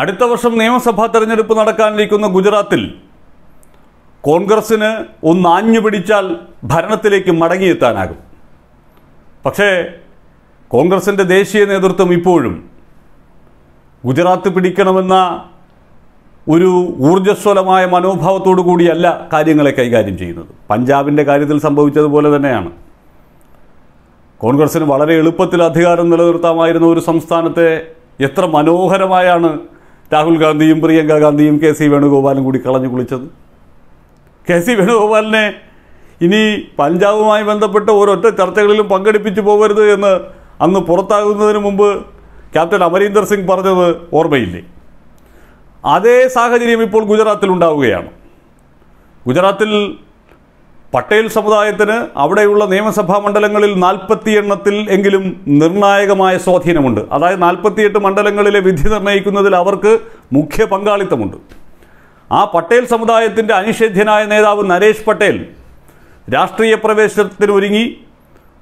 അടുത്ത വർഷം നിയമസഭാ തെരഞ്ഞെടുപ്പ് നടക്കാനിരിക്കുന്ന ഗുജറാത്തിൽ കോൺഗ്രസ്സിന് ഒന്ന് ആഞ്ഞു പിടിച്ചാൽ ഭരണത്തിലേക്ക് മടങ്ങിയെത്താനാകും പക്ഷേ കോൺഗ്രസിൻ്റെ ദേശീയ നേതൃത്വം ഇപ്പോഴും ഗുജറാത്ത് പിടിക്കണമെന്ന ഒരു ഊർജ്ജസ്വലമായ മനോഭാവത്തോടു കൂടിയല്ല കാര്യങ്ങളെ കൈകാര്യം ചെയ്യുന്നത് പഞ്ചാബിൻ്റെ കാര്യത്തിൽ സംഭവിച്ചതുപോലെ തന്നെയാണ് കോൺഗ്രസിന് വളരെ എളുപ്പത്തിൽ അധികാരം നിലനിർത്താമായിരുന്ന ഒരു സംസ്ഥാനത്തെ എത്ര മനോഹരമായാണ് രാഹുൽ ഗാന്ധിയും പ്രിയങ്ക ഗാന്ധിയും കെ സി വേണുഗോപാലും കൂടി കളഞ്ഞു കുളിച്ചത് കെ സി വേണുഗോപാലിനെ ഇനി പഞ്ചാബുമായി ബന്ധപ്പെട്ട് ഒരൊറ്റ ചർച്ചകളിലും പങ്കെടുപ്പിച്ചു പോകരുത് എന്ന് അന്ന് പുറത്താകുന്നതിന് മുമ്പ് ക്യാപ്റ്റൻ അമരീന്ദർ സിംഗ് പറഞ്ഞത് ഓർമ്മയില്ലേ അതേ സാഹചര്യം ഇപ്പോൾ ഗുജറാത്തിൽ ഉണ്ടാവുകയാണ് ഗുജറാത്തിൽ പട്ടേൽ സമുദായത്തിന് അവിടെയുള്ള നിയമസഭാ മണ്ഡലങ്ങളിൽ നാൽപ്പത്തി എണ്ണത്തിൽ എങ്കിലും നിർണായകമായ സ്വാധീനമുണ്ട് അതായത് നാൽപ്പത്തിയെട്ട് മണ്ഡലങ്ങളിലെ വിധി നിർണ്ണയിക്കുന്നതിൽ അവർക്ക് മുഖ്യ പങ്കാളിത്തമുണ്ട് ആ പട്ടേൽ സമുദായത്തിൻ്റെ അനിഷേധ്യനായ നേതാവ് നരേഷ് പട്ടേൽ രാഷ്ട്രീയ പ്രവേശനത്തിനൊരുങ്ങി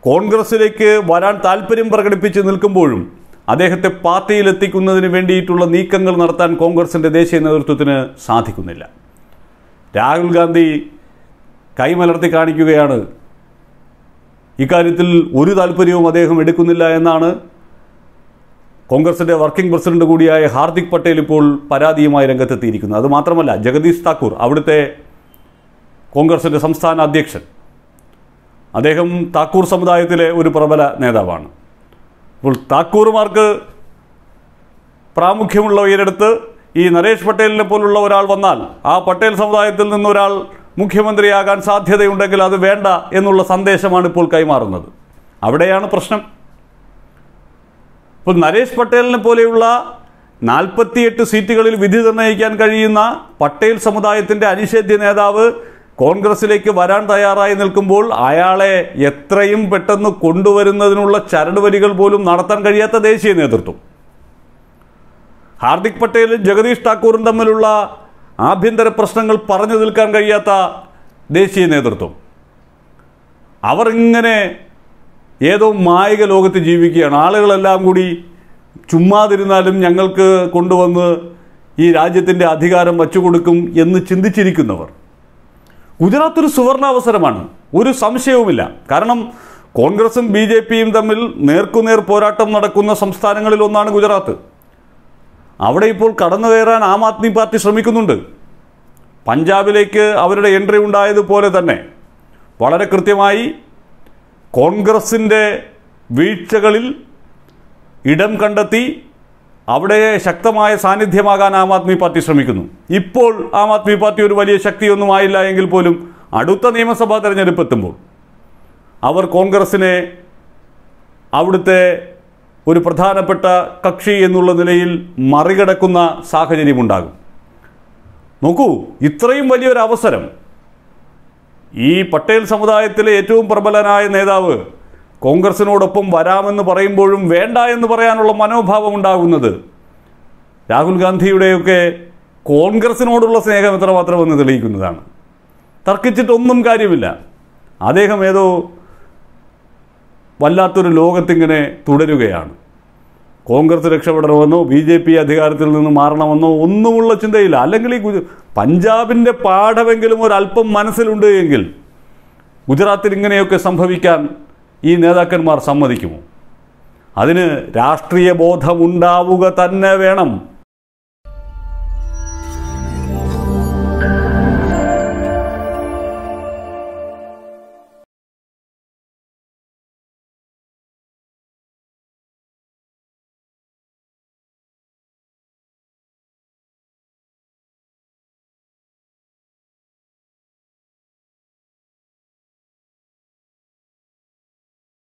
കോൺഗ്രസിലേക്ക് വരാൻ താല്പര്യം പ്രകടിപ്പിച്ച് നിൽക്കുമ്പോഴും അദ്ദേഹത്തെ പാർട്ടിയിലെത്തിക്കുന്നതിന് വേണ്ടിയിട്ടുള്ള നീക്കങ്ങൾ നടത്താൻ കോൺഗ്രസിൻ്റെ ദേശീയ നേതൃത്വത്തിന് സാധിക്കുന്നില്ല രാഹുൽ ഗാന്ധി കൈമലർത്തി കാണിക്കുകയാണ് ഇക്കാര്യത്തിൽ ഒരു താല്പര്യവും അദ്ദേഹം എടുക്കുന്നില്ല എന്നാണ് കോൺഗ്രസിൻ്റെ വർക്കിംഗ് പ്രസിഡന്റ് കൂടിയായ ഹാർദിക് പട്ടേൽ ഇപ്പോൾ പരാതിയുമായി രംഗത്തെത്തിയിരിക്കുന്നത് അത് മാത്രമല്ല ജഗദീഷ് താക്കൂർ അവിടുത്തെ കോൺഗ്രസിൻ്റെ സംസ്ഥാന അധ്യക്ഷൻ അദ്ദേഹം താക്കൂർ സമുദായത്തിലെ ഒരു പ്രബല നേതാവാണ് അപ്പോൾ താക്കൂർമാർക്ക് പ്രാമുഖ്യമുള്ള ഈ നരേഷ് പട്ടേലിനെ പോലുള്ള ഒരാൾ വന്നാൽ ആ പട്ടേൽ സമുദായത്തിൽ നിന്നൊരാൾ മുഖ്യമന്ത്രിയാകാൻ സാധ്യതയുണ്ടെങ്കിൽ അത് വേണ്ട എന്നുള്ള സന്ദേശമാണ് ഇപ്പോൾ കൈമാറുന്നത് അവിടെയാണ് പ്രശ്നം ഇപ്പോൾ നരേഷ് പട്ടേലിനെ പോലെയുള്ള നാൽപ്പത്തിയെട്ട് സീറ്റുകളിൽ വിധി നിർണ്ണയിക്കാൻ കഴിയുന്ന പട്ടേൽ സമുദായത്തിൻ്റെ അനിഷേധ്യ നേതാവ് കോൺഗ്രസിലേക്ക് വരാൻ തയ്യാറായി നിൽക്കുമ്പോൾ അയാളെ എത്രയും പെട്ടെന്ന് കൊണ്ടുവരുന്നതിനുള്ള ചരടുവലികൾ പോലും നടത്താൻ കഴിയാത്ത ദേശീയ നേതൃത്വം ഹാർദിക് പട്ടേലും ജഗദീഷ് ഠാക്കൂറും തമ്മിലുള്ള ആഭ്യന്തര പ്രശ്നങ്ങൾ പറഞ്ഞു നിൽക്കാൻ കഴിയാത്ത ദേശീയ നേതൃത്വം അവർ ഇങ്ങനെ ഏതോ മായിക ലോകത്ത് ജീവിക്കുകയാണ് ആളുകളെല്ലാം കൂടി ചുമ്മാതിരുന്നാലും ഞങ്ങൾക്ക് കൊണ്ടുവന്ന് ഈ രാജ്യത്തിൻ്റെ അധികാരം വച്ചുകൊടുക്കും എന്ന് ചിന്തിച്ചിരിക്കുന്നവർ ഗുജറാത്ത് ഒരു സുവർണാവസരമാണ് ഒരു സംശയവുമില്ല കാരണം കോൺഗ്രസും ബി ജെ പിയും തമ്മിൽ നേർക്കുനേർ പോരാട്ടം നടക്കുന്ന സംസ്ഥാനങ്ങളിൽ ഒന്നാണ് ഗുജറാത്ത് അവിടെ ഇപ്പോൾ കടന്നു കയറാൻ ആം ആദ്മി പാർട്ടി ശ്രമിക്കുന്നുണ്ട് പഞ്ചാബിലേക്ക് അവരുടെ എൻട്രി ഉണ്ടായതുപോലെ തന്നെ വളരെ കൃത്യമായി കോൺഗ്രസിൻ്റെ വീഴ്ചകളിൽ ഇടം കണ്ടെത്തി അവിടെ ശക്തമായ സാന്നിധ്യമാകാൻ ആം ആദ്മി പാർട്ടി ശ്രമിക്കുന്നു ഇപ്പോൾ ആം ആദ്മി പാർട്ടി ഒരു വലിയ ശക്തിയൊന്നും ആയില്ല എങ്കിൽ പോലും അടുത്ത നിയമസഭാ തെരഞ്ഞെടുപ്പ് എത്തുമ്പോൾ അവർ കോൺഗ്രസിനെ അവിടുത്തെ ഒരു പ്രധാനപ്പെട്ട കക്ഷി എന്നുള്ള നിലയിൽ മറികടക്കുന്ന സാഹചര്യമുണ്ടാകും നോക്കൂ ഇത്രയും വലിയൊരു അവസരം ഈ പട്ടേൽ സമുദായത്തിലെ ഏറ്റവും പ്രബലനായ നേതാവ് കോൺഗ്രസിനോടൊപ്പം വരാമെന്ന് പറയുമ്പോഴും വേണ്ട എന്ന് പറയാനുള്ള മനോഭാവം ഉണ്ടാകുന്നത് രാഹുൽ ഗാന്ധിയുടെയൊക്കെ കോൺഗ്രസിനോടുള്ള സ്നേഹം എത്രമാത്രം എന്ന് തെളിയിക്കുന്നതാണ് തർക്കിച്ചിട്ടൊന്നും കാര്യമില്ല അദ്ദേഹം ഏതോ വല്ലാത്തൊരു ലോകത്തിങ്ങനെ തുടരുകയാണ് കോൺഗ്രസ് രക്ഷപ്പെടണമെന്നോ ബി ജെ പി അധികാരത്തിൽ നിന്ന് മാറണമെന്നോ ഒന്നുമുള്ള ചിന്തയില്ല അല്ലെങ്കിൽ ഈ പഞ്ചാബിൻ്റെ പാഠമെങ്കിലും ഒരല്പം മനസ്സിലുണ്ട് എങ്കിൽ ഗുജറാത്തിൽ ഇങ്ങനെയൊക്കെ സംഭവിക്കാൻ ഈ നേതാക്കന്മാർ സമ്മതിക്കുമോ അതിന് രാഷ്ട്രീയ ബോധമുണ്ടാവുക തന്നെ വേണം